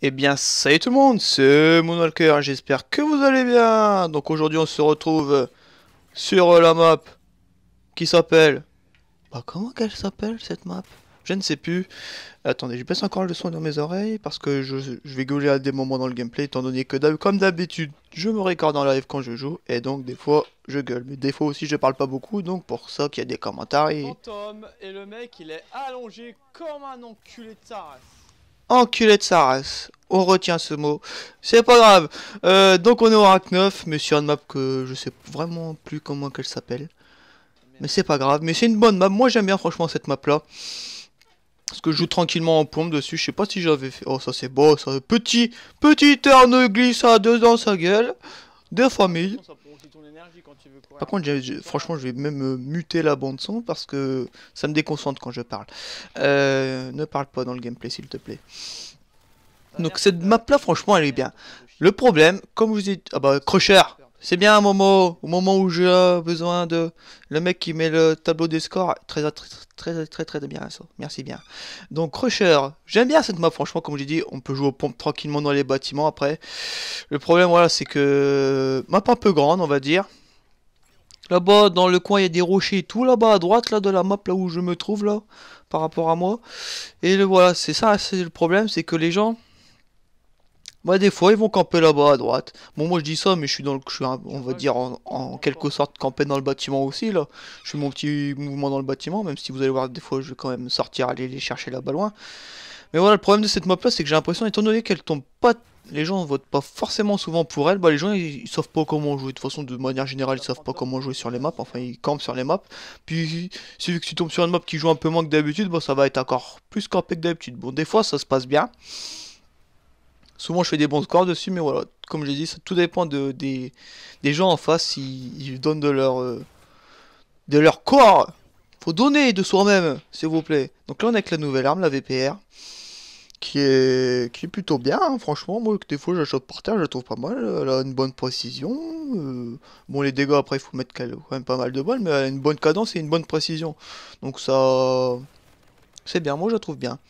Eh bien, salut tout le monde, c'est Moonwalker, j'espère que vous allez bien Donc aujourd'hui, on se retrouve sur la map qui s'appelle... Bah, comment qu'elle s'appelle, cette map Je ne sais plus. Attendez, je passe encore le son dans mes oreilles, parce que je, vais gueuler à des moments dans le gameplay, étant donné que, comme d'habitude, je me récorde en live quand je joue, et donc des fois, je gueule. Mais des fois aussi, je parle pas beaucoup, donc pour ça qu'il y a des commentaires et... et le mec, il est allongé comme un enculé de Enculé de On retient ce mot. C'est pas grave. Euh, donc on est au rack 9, mais sur une map que je sais vraiment plus comment qu'elle s'appelle. Mais c'est pas grave. Mais c'est une bonne map. Moi j'aime bien franchement cette map là. Parce que je joue tranquillement en pompe dessus. Je sais pas si j'avais fait... Oh ça c'est beau. Ça... Petit, petit Terne glisse à deux dans sa gueule. des familles quand Par contre, franchement, je vais même euh, muter la bande son parce que ça me déconcentre quand je parle. Euh, ne parle pas dans le gameplay, s'il te plaît. Bah, Donc cette map là, franchement, elle est bien. Euh, le problème, comme vous dites, ah bah Crusher, c'est bien un au moment où j'ai euh, besoin de le mec qui met le tableau des scores. Très, très, très, très, très, bien ça. Merci bien. Donc, Crusher. J'aime bien cette map, franchement, comme j'ai dit, on peut jouer aux pompes tranquillement dans les bâtiments après. Le problème, voilà, c'est que. Map un peu grande, on va dire. Là-bas, dans le coin, il y a des rochers et tout, là-bas à droite, là, de la map, là où je me trouve, là, par rapport à moi. Et le, voilà, c'est ça, c'est le problème, c'est que les gens bah des fois ils vont camper là-bas à droite. Bon moi je dis ça mais je suis dans le je on va dire en, quelque sorte campé dans le bâtiment aussi là. Je fais mon petit mouvement dans le bâtiment même si vous allez voir des fois je vais quand même sortir aller les chercher là-bas loin. Mais voilà le problème de cette map là c'est que j'ai l'impression étant donné qu'elle tombe pas les gens votent pas forcément souvent pour elle, bah les gens ils, savent pas comment jouer, de toute façon de manière générale ils savent pas comment jouer sur les maps, enfin ils campent sur les maps, puis si que tu tombes sur une map qui joue un peu moins que d'habitude, bah ça va être encore plus campé que d'habitude, bon des fois ça se passe bien, Souvent, je fais des bons scores dessus, mais voilà, comme je l'ai dit, ça, tout dépend de, des, des, gens en face. Ils, donnent de leur, euh, de leur corps. Faut donner de soi-même, s'il vous plaît. Donc là, on est avec la nouvelle arme, la VPR, qui est, qui est plutôt bien, hein, franchement. Moi, que des fois, j'achète par terre, je la trouve pas mal. Elle a une bonne précision. Euh, bon, les dégâts, après, il faut mettre quand même pas mal de balles, mais elle a une bonne cadence et une bonne précision. Donc ça... C'est bien, moi, je la trouve bien.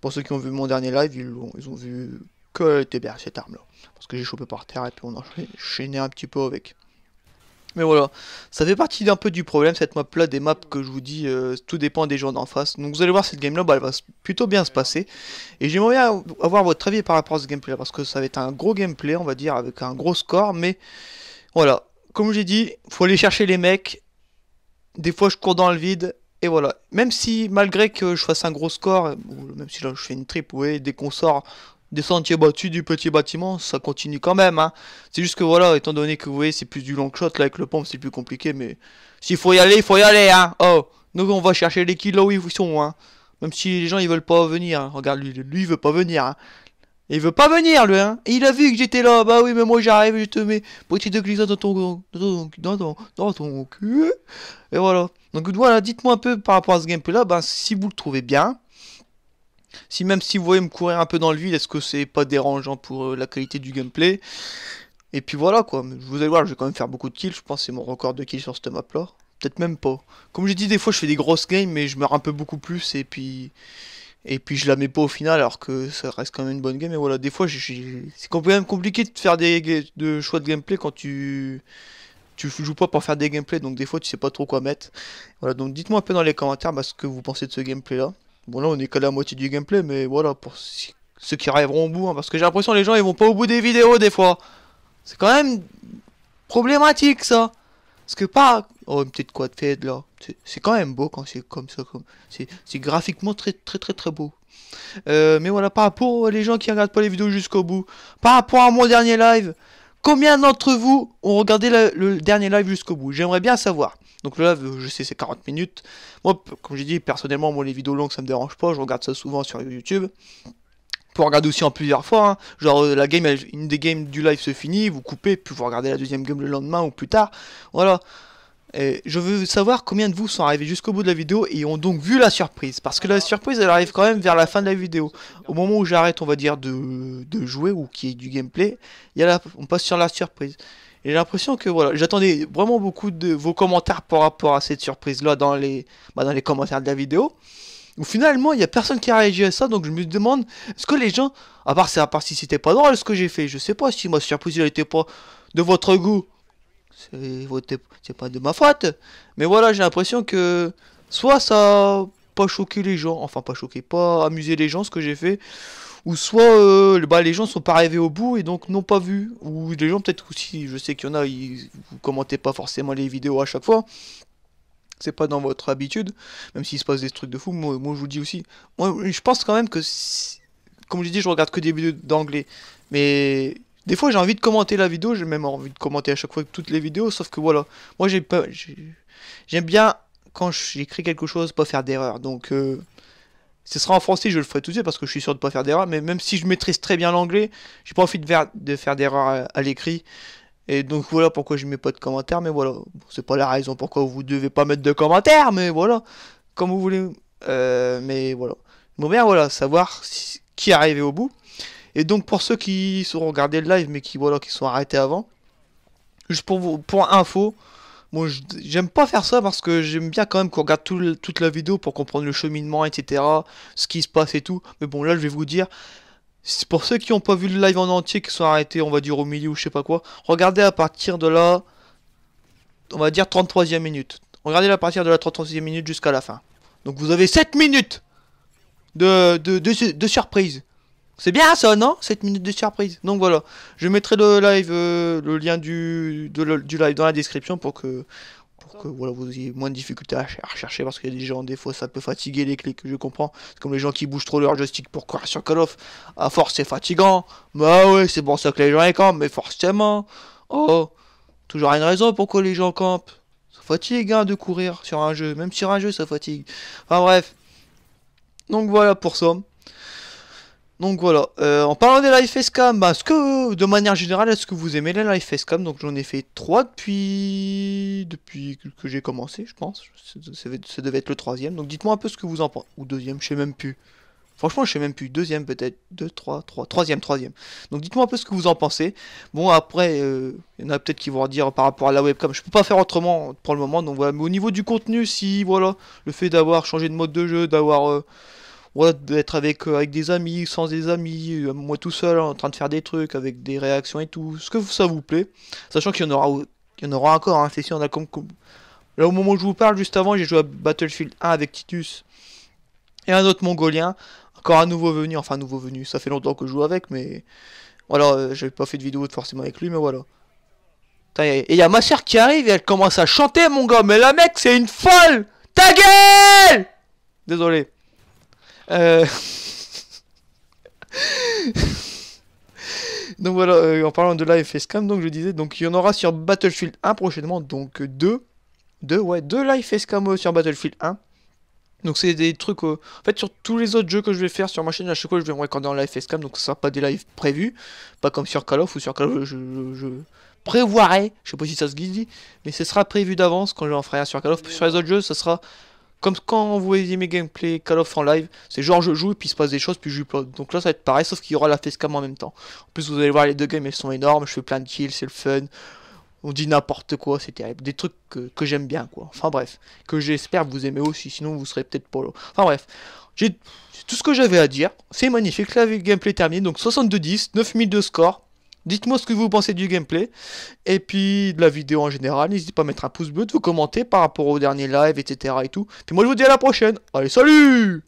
Pour ceux qui ont vu mon dernier live, ils, ils ont vu que était bien cette arme là. Parce que j'ai chopé par terre et puis on enchaînait un petit peu avec. Mais voilà, ça fait partie d'un peu du problème cette map là, des maps que je vous dis, euh, tout dépend des gens d'en face. Donc vous allez voir cette game là, bah, elle va plutôt bien se passer. Et j'aimerais bien avoir votre avis par rapport à ce gameplay là, parce que ça va être un gros gameplay on va dire, avec un gros score. Mais voilà, comme j'ai dit, faut aller chercher les mecs. Des fois je cours dans le vide, et voilà, même si malgré que je fasse un gros score, euh, même si là je fais une trip, ouais, dès qu'on sort, des sentiers battus, du petit bâtiment, ça continue quand même. Hein. C'est juste que voilà, étant donné que vous voyez, c'est plus du long shot là avec le pompe, c'est plus compliqué. Mais s'il faut y aller, il faut y aller. Hein. Oh, Donc on va chercher les kills là où ils sont. Hein. Même si les gens ils veulent pas venir. Hein. Regarde, lui, lui il veut pas venir. Hein. Il veut pas venir lui. Hein. il a vu que j'étais là. Bah oui, mais moi j'arrive, je te mets petit de glissade dans ton dans ton, dans ton cul. Et voilà. Donc voilà, dites-moi un peu par rapport à ce gameplay là, ben, si vous le trouvez bien. Si même si vous voyez me courir un peu dans le vide, est-ce que c'est pas dérangeant pour euh, la qualité du gameplay Et puis voilà quoi, je vous allez voir, je vais quand même faire beaucoup de kills, je pense que c'est mon record de kills sur cette map là. Peut-être même pas. Comme j'ai dit, des fois je fais des grosses games, mais je meurs un peu beaucoup plus et puis... Et puis je la mets pas au final alors que ça reste quand même une bonne game. Et voilà, des fois c'est quand même compliqué de faire des de choix de gameplay quand tu tu joues pas pour faire des gameplays, donc des fois tu sais pas trop quoi mettre. Voilà, donc dites-moi un peu dans les commentaires bah, ce que vous pensez de ce gameplay là. Bon là on est qu'à la moitié du gameplay mais voilà pour ceux qui arriveront au bout hein, parce que j'ai l'impression les gens ils vont pas au bout des vidéos des fois. C'est quand même problématique ça. Parce que pas oh peut-être quoi de fait là. C'est quand même beau quand c'est comme ça comme c'est graphiquement très très très très beau. Euh, mais voilà par rapport les gens qui regardent pas les vidéos jusqu'au bout. Par rapport à mon dernier live, combien d'entre vous ont regardé le dernier live jusqu'au bout J'aimerais bien savoir. Donc là, je sais, c'est 40 minutes. Moi, comme j'ai dit, personnellement, moi, les vidéos longues, ça me dérange pas. Je regarde ça souvent sur YouTube. Vous regarder aussi en plusieurs fois. Hein. Genre, euh, la game, une des games du live se finit, vous coupez, puis vous regardez la deuxième game le lendemain ou plus tard. Voilà. Et je veux savoir combien de vous sont arrivés jusqu'au bout de la vidéo et ont donc vu la surprise. Parce que la surprise, elle arrive quand même vers la fin de la vidéo. Au moment où j'arrête, on va dire, de, jouer ou qui est du gameplay, y a on passe sur la surprise j'ai l'impression que voilà, j'attendais vraiment beaucoup de vos commentaires par rapport à cette surprise-là dans les, bah, dans les commentaires de la vidéo. Où finalement, il n'y a personne qui a réagi à ça, donc je me demande, est-ce que les gens, à part, à part si c'était pas drôle ce que j'ai fait, je sais pas si ma surprise n'était pas de votre goût, c'est pas de ma faute, mais voilà, j'ai l'impression que soit ça pas choqué les gens, enfin pas choqué, pas amusé les gens ce que j'ai fait, ou soit euh, bah, les gens sont pas arrivés au bout et donc n'ont pas vu, ou les gens peut-être aussi, je sais qu'il y en a, ils, vous commentez pas forcément les vidéos à chaque fois, c'est pas dans votre habitude, même s'il se passe des trucs de fou, moi, je vous dis aussi, moi je pense quand même que, comme je dis, je regarde que des vidéos d'anglais, mais des fois j'ai envie de commenter la vidéo, j'ai même envie de commenter à chaque fois toutes les vidéos, sauf que voilà, moi j'ai pas, j'aime bien quand j'écris quelque chose pas faire d'erreur, donc... Euh, ce sera en français, je le ferai tout de suite parce que je suis sûr de ne pas faire d'erreur. Mais même si je maîtrise très bien l'anglais, j'ai pas envie de faire, d'erreur à, l'écrit. Et donc voilà pourquoi je ne mets pas de commentaires. Mais voilà, c'est pas la raison pourquoi vous devez pas mettre de commentaires. Mais voilà, comme vous voulez. Euh, mais voilà. Bon bien voilà, savoir qui est arrivé au bout. Et donc pour ceux qui sont regardés le live mais qui voilà qui sont arrêtés avant, juste pour vous, pour info, moi, j'aime pas faire ça parce que j'aime bien quand même qu'on regarde toute la vidéo pour comprendre le cheminement, etc., ce qui se passe et tout. Mais bon, là, je vais vous dire, pour ceux qui n'ont pas vu le live en entier, qui sont arrêtés, on va dire au milieu ou je sais pas quoi, regardez à partir de là on va dire 33e minute. Regardez à partir de la 33e minute jusqu'à la fin. Donc vous avez 7 minutes de, de, de, de surprise. C'est bien ça, non 7 minutes de surprise. Donc voilà, je mettrai le live, euh, le lien du, du live dans la description pour que, que voilà, vous ayez moins de difficultés à, rechercher parce qu'il y a des gens, des fois ça peut fatiguer les clics, je comprends. C'est comme les gens qui bougent trop leur joystick pour courir sur Call of. À force, c'est fatigant. Bah ouais, c'est pour ça que les gens les campent, mais forcément. Oh, toujours une raison pourquoi les gens campent. Ça fatigue hein, de courir sur un jeu, même sur un jeu ça fatigue. Enfin bref. Donc voilà pour ça. Donc voilà, euh, en parlant des live facecam, bah, ce que, de manière générale, est-ce que vous aimez les live facecam Donc j'en ai fait 3 depuis depuis que j'ai commencé, je pense. Ça devait être le troisième. Donc dites-moi un peu ce que vous en pensez. Ou deuxième, je sais même plus. Franchement, je sais même plus. Deuxième peut-être. Deux, trois, trois. Troisième, troisième. Donc dites-moi un peu ce que vous en pensez. Bon, après, euh, il y en a peut-être qui vont dire par rapport à la webcam. Je peux pas faire autrement pour le moment. Donc Mais au niveau du contenu, si, voilà, le fait d'avoir changé de mode de jeu, d'avoir... Euh, d'être avec, euh, avec des amis, sans des amis, euh, moi tout seul en train de faire des trucs, avec des réactions et tout, ce que ça vous plaît, sachant qu'il y en aura, y en aura encore, hein, c'est si on a comme... Là au moment où je vous parle, juste avant, j'ai joué à Battlefield 1 avec Titus et un autre mongolien, encore un nouveau venu, enfin un nouveau venu, ça fait longtemps que je joue avec, mais voilà, euh, j'ai j'avais pas fait de vidéo forcément avec lui, mais voilà. Et il y a ma sœur qui arrive et elle commence à chanter, mon gars. Mais la mec, c'est une folle Ta gueule Désolé. Euh. donc voilà, euh, en parlant de live scam donc je disais, donc il y en aura sur Battlefield 1 prochainement, donc deux, deux ouais, deux live facecam euh, sur Battlefield 1. Donc c'est des trucs, en fait sur tous les autres jeux que je vais faire sur ma chaîne, à chaque fois je vais me recorder en live facecam, donc ça sera pas des lives prévus, pas comme sur Call of ou sur Call of, je, je, je prévoirai, je sais pas si ça se dit, mais ce sera prévu d'avance quand je en ferai un sur Call of, sur les autres jeux, ça sera comme quand vous voyez mes gameplay Call of en live, c'est genre je joue et puis il se passe des choses puis je upload. Donc là ça va être pareil sauf qu'il y aura la Fescam en même temps. En plus vous allez voir les deux games elles sont énormes, je fais plein de kills, c'est le fun. On dit n'importe quoi, c'est terrible. Des trucs que, j'aime bien quoi. Enfin bref, que j'espère vous aimez aussi, sinon vous serez peut-être polo. Enfin bref, j'ai tout ce que j'avais à dire. C'est magnifique, la le gameplay terminée, donc 72 10 9000 de score. Dites-moi ce que vous pensez du gameplay et puis de la vidéo en général. N'hésitez pas à mettre un pouce bleu, de vous commenter par rapport au dernier live, etc. et tout. Puis moi je vous dis à la prochaine. Allez, salut